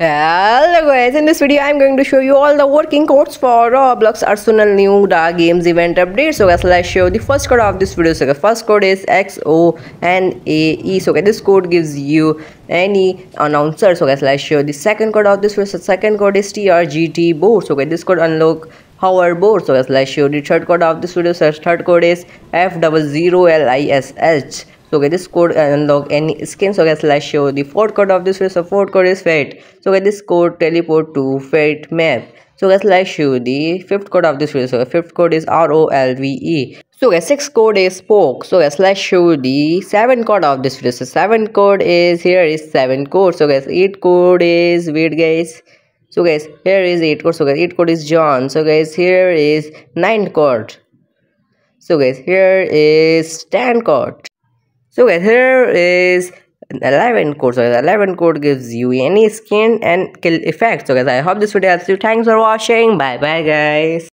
Hello guys, in this video I am going to show you all the working codes for Roblox Arsenal New Da Games event update. So guys, let's show the first code of this video. So the first code is XONAE. So guys, this code gives you any announcer. So guys, let's show the second code of this video. So second code is TRGT board. So guys, this code unlock hoverboard. So guys, let's show the third code of this video. So third code is F00LISH so okay this code unlock any skins okay slash show the fourth code of this video so fourth code is fate so okay this code teleport to fate map so guys, let's show the fifth code of this video. So fifth code is R O L V E. So guys, sixth code is spoke. So guys, let's show the seventh code of this video. So seventh code is here is seven code. So guys, eight code is weird guys. So guys, here is eight code. So guys, eight code is John. So guys, here is nine code. So guys, here is ten code so guys here is 11 code so 11 code gives you any skin and kill effects. so guys i hope this video helps you thanks for watching bye bye guys